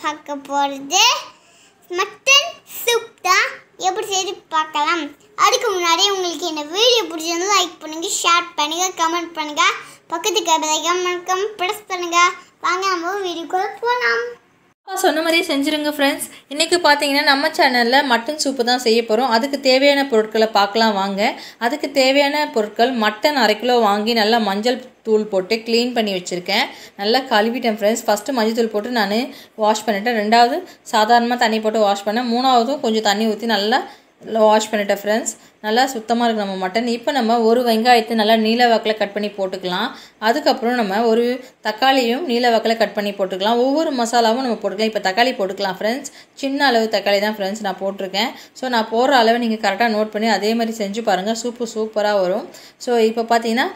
பார்க்க போகிறது mutton soup தான் எப்படி செய்து பார்க்கலாம் அதுக்கு முன்னாடி உங்களுக்கு இந்த வீடியோ பிடிச்சிருந்தா லைக் பண்ணுங்கள் ஷேர் பண்ணுங்கள் கமெண்ட் பண்ணுங்கள் பக்கத்துக்கு கம் ப்ரெஸ் பண்ணுங்கள் வாங்க நம்ம வீடியோக்குள்ளே போகலாம் சொன்ன மாதிரியே செஞ்சுருங்க ஃப்ரெண்ட்ஸ் இன்றைக்கி பார்த்தீங்கன்னா நம்ம சேனலில் மட்டன் சூப்பு தான் செய்ய போகிறோம் அதுக்கு தேவையான பொருட்களை பார்க்கலாம் வாங்க அதுக்கு தேவையான பொருட்கள் மட்டன் அரை கிலோ வாங்கி நல்லா மஞ்சள் தூள் போட்டு க்ளீன் பண்ணி வச்சுருக்கேன் நல்லா கழுவிட்டேன் ஃப்ரெண்ட்ஸ் ஃபஸ்ட்டு மஞ்சள் தூள் போட்டு நான் வாஷ் பண்ணிட்டேன் ரெண்டாவது சாதாரணமாக தண்ணி போட்டு வாஷ் பண்ணேன் மூணாவதும் கொஞ்சம் தண்ணி ஊற்றி நல்லா வாஷ் பண்ணிட்டேன் ஃப்ரெண்ட்ஸ் நல்லா சுத்தமாக இருக்கும் நம்ம மட்டன் இப்போ நம்ம ஒரு வெங்காயத்தை நல்லா நீல வாக்கில் கட் பண்ணி போட்டுக்கலாம் அதுக்கப்புறம் நம்ம ஒரு தக்காளியும் நீல வாக்கில் கட் பண்ணி போட்டுக்கலாம் ஒவ்வொரு மசாலாவும் நம்ம போட்டுக்கலாம் இப்போ தக்காளி போட்டுக்கலாம் ஃப்ரெண்ட்ஸ் சின்ன அளவு தக்காளி தான் ஃப்ரெண்ட்ஸ் நான் போட்டிருக்கேன் ஸோ நான் போடுற அளவு நீங்கள் கரெக்டாக நோட் பண்ணி அதே மாதிரி செஞ்சு பாருங்கள் சூப்பு சூப்பராக வரும் ஸோ இப்போ பார்த்தீங்கன்னா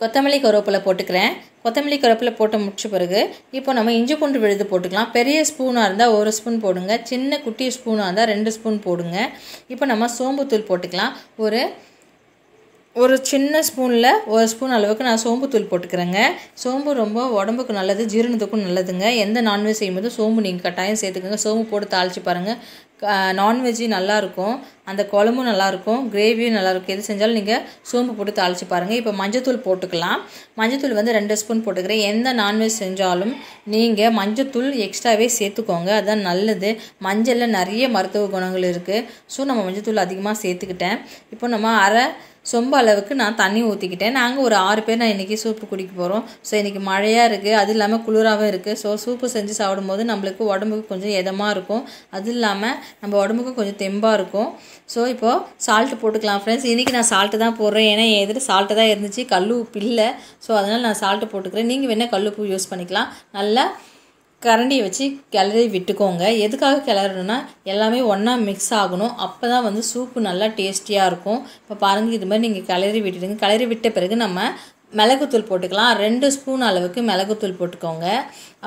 கொத்தமல்லி கருவேப்பிலை போட்டுக்கிறேன் கொத்தமல்லி கருவேப்பிலை போட்டு முடிச்ச பிறகு இப்போ நம்ம இஞ்சி பூண்டு விழுது போட்டுக்கலாம் பெரிய ஸ்பூனாக இருந்தால் ஒரு ஸ்பூன் போடுங்க சின்ன குட்டி ஸ்பூனாக இருந்தால் ரெண்டு ஸ்பூன் போடுங்க இப்போ நம்ம சோம்புத்தூள் போட்டுக்கலாம் ஒரு ஒரு சின்ன ஸ்பூனில் ஒரு ஸ்பூன் அளவுக்கு நான் சோம்பு தூள் போட்டுக்கிறேங்க சோம்பு ரொம்ப உடம்புக்கு நல்லது ஜீரணத்துக்கும் நல்லதுங்க எந்த நான்வெஜ் செய்யும்போது சோம்பு நீங்கள் கட்டாயம் சேர்த்துக்கோங்க சோம்பு போட்டு தாளித்து பாருங்கள் நான்வெஜ்ஜு நல்லாயிருக்கும் அந்த குழம்பும் நல்லாயிருக்கும் கிரேவியும் நல்லாயிருக்கும் எது செஞ்சாலும் நீங்கள் சோம்பு போட்டு தாளித்து பாருங்கள் இப்போ மஞ்சத்தூள் போட்டுக்கலாம் மஞ்சத்தூள் வந்து ரெண்டு ஸ்பூன் போட்டுக்கிறேன் எந்த நான்வெஜ் செஞ்சாலும் நீங்கள் மஞ்சத்தூள் எக்ஸ்ட்ராவே சேர்த்துக்கோங்க அதுதான் நல்லது மஞ்சளில் நிறைய மருத்துவ குணங்கள் இருக்குது ஸோ நம்ம மஞ்சத்தூள் அதிகமாக சேர்த்துக்கிட்டேன் இப்போ நம்ம அரை சொம்ப அளவுக்கு நான் தண்ணி ஊற்றிக்கிட்டேன் நாங்கள் ஒரு ஆறு பேர் நான் இன்றைக்கி சூப்பு குடிக்க போகிறோம் ஸோ இன்றைக்கி மழையாக இருக்குது அது இல்லாமல் குளிராகவும் இருக்குது ஸோ சூப்பு செஞ்சு சாப்பிடும்போது நம்மளுக்கு உடம்புக்கு கொஞ்சம் இதமாக இருக்கும் அது இல்லாமல் நம்ம உடம்புக்கு கொஞ்சம் தெம்பாக இருக்கும் ஸோ இப்போது சால்ட்டு போட்டுக்கலாம் ஃப்ரெண்ட்ஸ் இன்றைக்கி நான் சால்ட்டு தான் போடுறேன் ஏன்னா என் சால்ட்டு தான் இருந்துச்சு கல் உப்பு இல்லை ஸோ அதனால் நான் சால்ட்டு போட்டுக்கிறேன் நீங்கள் வேணால் கல் உப்பு யூஸ் பண்ணிக்கலாம் நல்லா கரண்டியை வச்சு கிளறி விட்டுக்கோங்க எதுக்காக கிளறணுன்னா எல்லாமே ஒன்றா மிக்ஸ் ஆகணும் அப்போ தான் வந்து சூப்பு நல்லா டேஸ்டியாக இருக்கும் இப்போ பாருங்கள் இது மாதிரி நீங்கள் கிளறி விட்டுடுங்க கிளறி விட்ட பிறகு நம்ம மிளகுத்தூள் போட்டுக்கலாம் ரெண்டு ஸ்பூன் அளவுக்கு மிளகுத்தூள் போட்டுக்கோங்க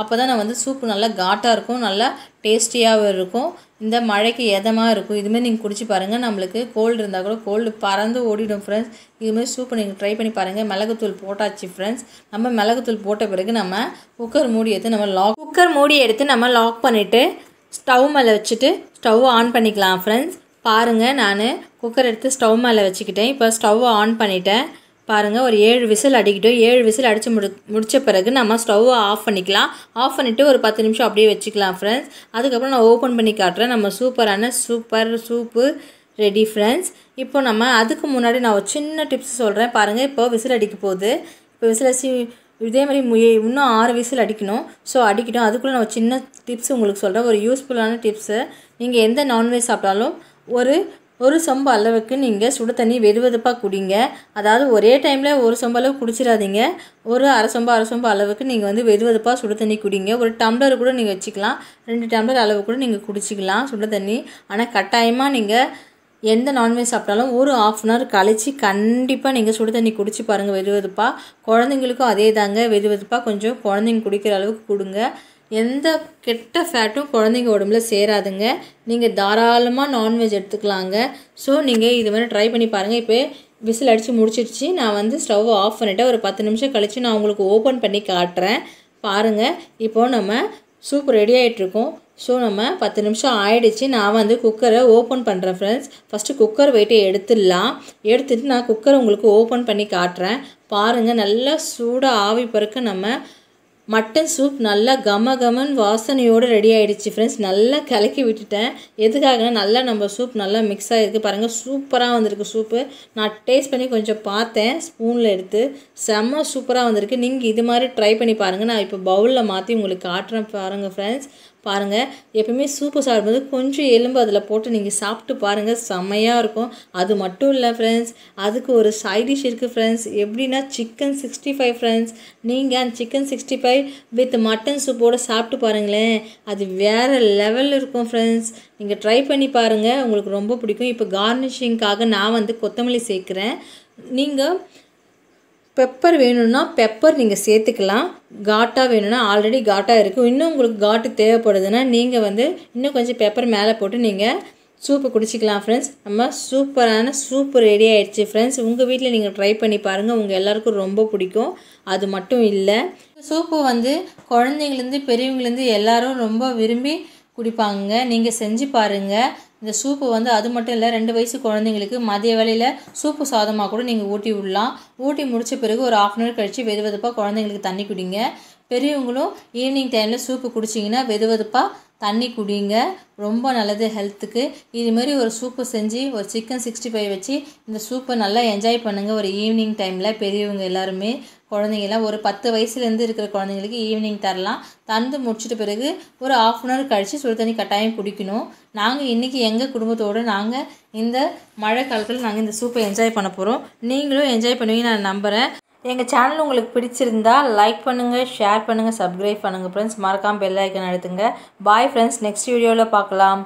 அப்போ தான் வந்து சூப்பு நல்லா காட்டாக இருக்கும் நல்லா டேஸ்டியாகவும் இருக்கும் இந்த மழைக்கு எதமாக இருக்கும் இதுமாரி நீங்கள் குடிச்சு பாருங்கள் நம்மளுக்கு கோல்டு இருந்தால் கூட கோல்டு பறந்து ஓடிடும் ஃப்ரெண்ட்ஸ் இதுமாதிரி சூப்பு நீங்கள் ட்ரை பண்ணி பாருங்கள் மிளகுத்தூள் போட்டாச்சு ஃப்ரெண்ட்ஸ் நம்ம மிளகுத்தூள் போட்ட பிறகு நம்ம குக்கர் மூடி எடுத்து நம்ம லாக் குக்கர் மூடி எடுத்து நம்ம லாக் பண்ணிவிட்டு ஸ்டவ் மேலே வச்சுட்டு ஸ்டவ் ஆன் பண்ணிக்கலாம் ஃப்ரெண்ட்ஸ் பாருங்கள் நான் குக்கர் எடுத்து ஸ்டவ் மேலே வச்சுக்கிட்டேன் இப்போ ஸ்டவ் ஆன் பண்ணிட்டேன் பாருங்கள் ஒரு ஏழு விசில் அடிக்கிட்டோம் ஏழு விசில் அடித்து முடி முடித்த பிறகு நம்ம ஸ்டவ்வை ஆஃப் பண்ணிக்கலாம் ஆஃப் பண்ணிவிட்டு ஒரு பத்து நிமிஷம் அப்படியே வச்சுக்கலாம் ஃப்ரெண்ட்ஸ் அதுக்கப்புறம் நான் ஓப்பன் பண்ணி காட்டுறேன் நம்ம சூப்பரான சூப்பர் சூப்பு ரெடி ஃப்ரெண்ட்ஸ் இப்போ நம்ம அதுக்கு முன்னாடி நான் ஒரு சின்ன டிப்ஸ் சொல்கிறேன் பாருங்கள் இப்போ விசில் அடிக்க போகுது இப்போ விசில் அடிச்சு இதே மாதிரி முய இன்னும் ஆறு விசில் அடிக்கணும் ஸோ அடிக்கட்டும் அதுக்குள்ளே நான் ஒரு சின்ன டிப்ஸ் உங்களுக்கு சொல்கிறேன் ஒரு யூஸ்ஃபுல்லான டிப்ஸு நீங்கள் எந்த நான்வெஜ் சாப்பிட்டாலும் ஒரு ஒரு சொம்பு அளவுக்கு நீங்கள் சுடு தண்ணி வெதுவெதுப்பாக குடிங்க அதாவது ஒரே டைமில் ஒரு சொம்பு அளவு குடிச்சிடாதீங்க ஒரு அரை சொம்பு அரை சொம்பு அளவுக்கு நீங்கள் வந்து வெதுவெதுப்பாக சுடு தண்ணி குடிங்க ஒரு டம்ளர் கூட நீங்கள் வச்சுக்கலாம் ரெண்டு டம்ளர் அளவு கூட நீங்கள் குடிச்சிக்கலாம் சுடு தண்ணி ஆனால் கட்டாயமாக நீங்கள் எந்த நான்வெஜ் சாப்பிட்டாலும் ஒரு ஆஃப் அன் ஹவர் கழித்து கண்டிப்பாக நீங்கள் சுடு தண்ணி குடிச்சு பாருங்கள் வெதுவெதுப்பாக குழந்தைங்களுக்கும் அதே தாங்க வெதுவெதுப்பாக கொஞ்சம் குழந்தைங்க குடிக்கிற அளவுக்கு கொடுங்க எந்த கெட்ட ஃபேட்டும் குழந்தைங்க உடம்புல சேராதுங்க நீங்கள் தாராளமாக நான்வெஜ் எடுத்துக்கலாங்க ஸோ நீங்கள் இது மாதிரி ட்ரை பண்ணி பாருங்கள் இப்போ விசில் அடித்து முடிச்சிருச்சு நான் வந்து ஸ்டவ் ஆஃப் பண்ணிவிட்டேன் ஒரு பத்து நிமிஷம் கழித்து நான் உங்களுக்கு ஓப்பன் பண்ணி காட்டுறேன் பாருங்கள் இப்போது நம்ம சூப் ரெடி ஆகிட்ருக்கோம் ஸோ நம்ம பத்து நிமிஷம் ஆகிடுச்சு நான் வந்து குக்கரை ஓப்பன் பண்ணுறேன் ஃப்ரெண்ட்ஸ் ஃபஸ்ட்டு குக்கர் வெயிட்டை எடுத்துடலாம் எடுத்துகிட்டு நான் குக்கரை உங்களுக்கு ஓப்பன் பண்ணி காட்டுறேன் பாருங்கள் நல்லா சூடாக ஆவி பிறக்க நம்ம மட்டன் சூப் நல்லா கம கமன் வாசனையோடு ரெடி ஆகிடுச்சு ஃப்ரெண்ட்ஸ் நல்லா கலக்கி விட்டுட்டேன் எதுக்காகனா நல்லா நம்ம சூப் நல்லா மிக்ஸ் ஆகிருக்கு பாருங்கள் சூப்பராக வந்திருக்கு சூப்பு நான் டேஸ்ட் பண்ணி கொஞ்சம் பார்த்தேன் ஸ்பூனில் எடுத்து செம்ம சூப்பராக வந்திருக்கு நீங்கள் இது மாதிரி ட்ரை பண்ணி பாருங்கள் நான் இப்போ பவுலில் மாற்றி உங்களுக்கு காட்டுறேன் பாருங்கள் ஃப்ரெண்ட்ஸ் பாருங்கள் எப்பவுமே சூப்பு சாப்பிடும்போது கொஞ்சம் எலும்பு அதில் போட்டு நீங்கள் சாப்பிட்டு பாருங்கள் செம்மையாக இருக்கும் அது மட்டும் இல்லை ஃப்ரெண்ட்ஸ் அதுக்கு ஒரு சைட் டிஷ் இருக்குது ஃப்ரெண்ட்ஸ் எப்படின்னா சிக்கன் சிக்ஸ்டி ஃபைவ் ஃப்ரெண்ட்ஸ் நீங்கள் அந்த chicken sixty five with mutton சூப்போடு சாப்பிட்டு பாருங்களேன் அது வேறு லெவலில் இருக்கும் ஃப்ரெண்ட்ஸ் நீங்கள் ட்ரை பண்ணி பாருங்கள் உங்களுக்கு ரொம்ப பிடிக்கும் இப்போ கார்னிஷிங்காக நான் வந்து கொத்தமல்லி சேர்க்குறேன் நீங்கள் பெப்பர் வேணும்னா பெப்பர் நீங்கள் சேர்த்துக்கலாம் காட்டாக வேணும்னா ஆல்ரெடி காட்டாக இருக்கும் இன்னும் உங்களுக்கு காட்டு தேவைப்படுதுன்னா நீங்கள் வந்து இன்னும் கொஞ்சம் பெப்பர் மேலே போட்டு நீங்கள் சூப்பு குடிச்சிக்கலாம் ஃப்ரெண்ட்ஸ் நம்ம சூப்பரான சூப்பு ரெடி ஆகிடுச்சு ஃப்ரெண்ட்ஸ் உங்கள் வீட்டில் நீங்கள் ட்ரை பண்ணி பாருங்கள் உங்கள் எல்லாருக்கும் ரொம்ப பிடிக்கும் அது மட்டும் இல்லை சூப்பு வந்து குழந்தைங்கலேருந்து பெரியவங்கலேருந்து எல்லோரும் ரொம்ப விரும்பி குடிப்பாங்க நீங்கள் செஞ்சு பாருங்கள் இந்த சூப்பு வந்து அது மட்டும் இல்லை ரெண்டு வயசு குழந்தைங்களுக்கு மதிய வேலையில் சூப்பு சாதமாக கூட நீங்கள் ஊட்டி விடலாம் ஊட்டி முடித்த பிறகு ஒரு ஆஃப் அன் ஹவர் கழித்து வெது வெதுப்பாக குழந்தைங்களுக்கு தண்ணி குடிங்க பெரியவங்களும் ஈவினிங் டைமில் சூப்பு குடிச்சிங்கன்னா வெது வெதுப்பாக தண்ணி குடிங்க ரொம்ப நல்லது ஹெல்த்துக்கு இதுமாரி ஒரு சூப்பு செஞ்சு ஒரு சிக்கன் சிக்ஸ்டி ஃபைவ் வச்சு இந்த சூப்பை நல்லா என்ஜாய் பண்ணுங்கள் ஒரு ஈவினிங் டைமில் பெரியவங்க எல்லாருமே குழந்தைங்கலாம் ஒரு பத்து வயசுலேருந்து இருக்கிற குழந்தைங்களுக்கு ஈவினிங் தரலாம் தந்து முடிச்சிட்ட பிறகு ஒரு ஆஃப் அன் ஹவர் கழித்து சுடு தண்ணி கட்டாயம் குடிக்கணும் நாங்கள் இன்றைக்கி எங்கள் குடும்பத்தோடு நாங்கள் இந்த மழை காலத்தில் நாங்கள் இந்த சூப்பை என்ஜாய் பண்ண போகிறோம் நீங்களும் என்ஜாய் பண்ணுவீங்க நான் நம்புகிறேன் எங்கள் சேனல் உங்களுக்கு பிடிச்சிருந்தா லைக் பண்ணுங்கள் ஷேர் பண்ணுங்கள் சப்ஸ்கிரைப் பண்ணுங்கள் ஃப்ரெண்ட்ஸ் மறக்காமல் பெல் ஐக்கன் அழுத்துங்க பாய் ஃப்ரெண்ட்ஸ் நெக்ஸ்ட் வீடியோவில் பார்க்கலாம்